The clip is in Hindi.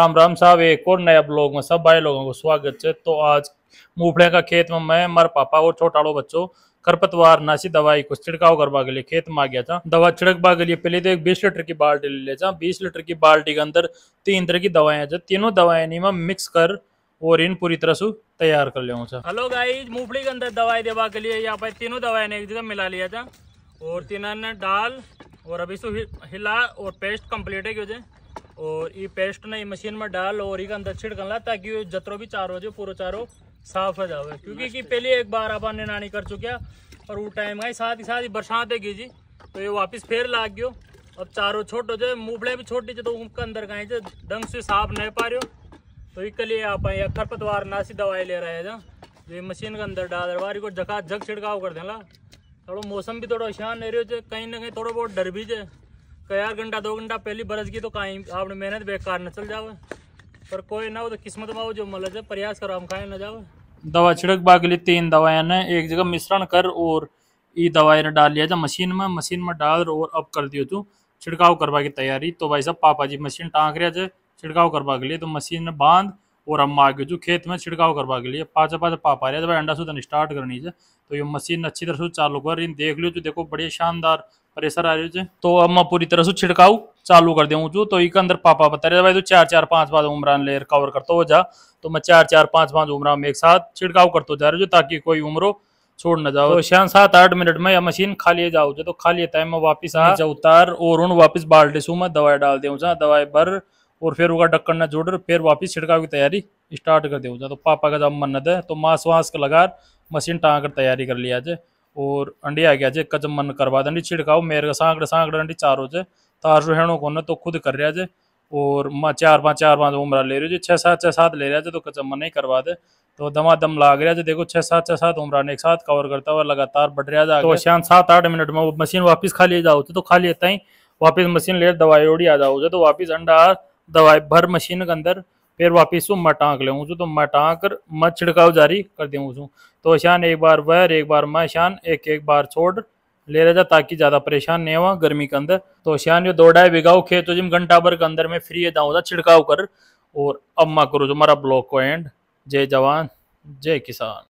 राम राम साहब एक और नए ब्लॉग में सब भाई लोगों को स्वागत है तो आज मूफड़े का खेत में मैं हमारे पापा और छोटा लो बच्चों खरपतवार नासी दवाई को छिड़काव करवा के लिए खेत में आ गया था दवा छिड़कवा के लिए पहले तो एक बीस लीटर की बाल्टी ले लेता बीस लीटर की बाल्टी के अंदर तीन तरह की दवाएं जो तीनों दवाएं नहीं मैं मिक्स कर और इन पूरी तरह से तैयार कर लिया था हेलो गाई मूफड़ी के अंदर दवाई देवा के लिए यहाँ पर तीनों दवाएं ने एक जगह मिला लिया था और तीनों ने डाल और अभी सो हिला और पेस्ट कम्प्लीट है क्यों और ये पेस्ट ना ये मशीन में डाल और ही अंदर छिड़कन ला ताकि जतरो भी चारो जाए पूरा चारो साफ हो जाओ क्योंकि कि पहले एक बार आप ने नानी कर चुके और वो टाइम आई साथ ही साथ ही बरसात है जी तो ये वापस फिर लाग गयो अब चारों छोटो जो मुफड़े भी छोटी जो तो उनके अंदर गए जो ढंग से साफ नहीं पा रहे हो तो इसके लिए आप खरपतवार नासी दवाई ले रहे हैं जो मशीन के अंदर डाल रहे को जका जग छिड़काव कर देना थोड़ा मौसम भी थोड़ा शान नहीं रहे कहीं ना कहीं थोड़ा बहुत डर भी जाए यार घंटा दो घंटा पहली बरस गई तो कहीं आपने मेहनत बेकार न चल जाओ पर कोई ना हो तो किस्मत में हो जो मल है प्रयास करो हम कहीं ना जाओ दवा छिड़क बा के लिए तीन दवाएं ने एक जगह मिश्रण कर और ये दवाई ने डाल लिया जा मशीन में मशीन में डाल और अब कर दियो तू छिड़काव करवा की तैयारी तो भाई साहब पापा जी मशीन टाँग रहा जाए छिड़काव करवा के लिए तो मशीन ने बांध और हम आ गए जो खेत में छिड़काव करवा के लिए पाचा पाचा पापा रहा भाई अंडा सूदन स्टार्ट करनी है तो ये मशीन अच्छी तरह से चालू कर रही देख लियो जो देखो बड़े शानदार प्रेशर आ रही है तो अब मैं पूरी तरह से छिड़काव चालू कर दूँ जो तो एक अंदर पापा बता रहे भाई तो चार चार पाँच पाँच उमरान लेयर कवर करते हो जा तो मैं चार चार पाँच पाँच उमरान में एक साथ छिड़काव करते जा रहे जो ताकि कोई उम्रो छोड़ न जाओ तो शाम सात आठ मिनट में यह मशीन खाली जाओ जो तो खाली टाइम में वापिस आ जाओ उतार और उन वापिस बाल्टी सू मैं दवाई डाल दे जहाँ दवाई भर और फिर उसका ढक्कन ना जोड़ फिर वापिस छिड़काव की तैयारी स्टार्ट कर दूँ तो पापा का जब मन्नत है तो मांस वास्क लगा मशीन टाँग कर तैयारी कर लिया जाए और अंडी आ गया जे कजम मन करवा अंडी छिड़काव मेरे सांकड़े सांकड़े अंडी चार हो जाए तार सुहेणो को तो खुद कर रहा जे और माँ चार पाँच चार पाँच उमरा ले रहे हो छः सात छः सात ले रहा जे तो कजम मन नहीं करवा दे तो दमा दम लाग रहा है देखो छः सात छः सात ने एक साथ कवर करता हुआ लगातार बढ़ रहा है तो शाम सात आठ मिनट में वो मशीन वापस खाली जाओ तो खाली लेता ही वापस मशीन ले दवाई ओढ़ी आ जाओ तो वापस अंडा दवाई भर मशीन के अंदर फिर वापिस मैं टाँक ले तो मैं टाँक कर मैं छिड़काव जारी कर दिया ऊँचू तो शान एक बार वह एक बार मैं शान एक एक बार छोड़ ले रहा जा ताकि ज़्यादा परेशान नहीं हुआ गर्मी के अंदर तो शान जो दो ढाई बिगाओ खेत तो जिम घंटा भर के अंदर में फ्री दाऊ था छिड़काव कर और अब मैं करूँ जो हमारा ब्लॉक को एंड जय जवान जय किसान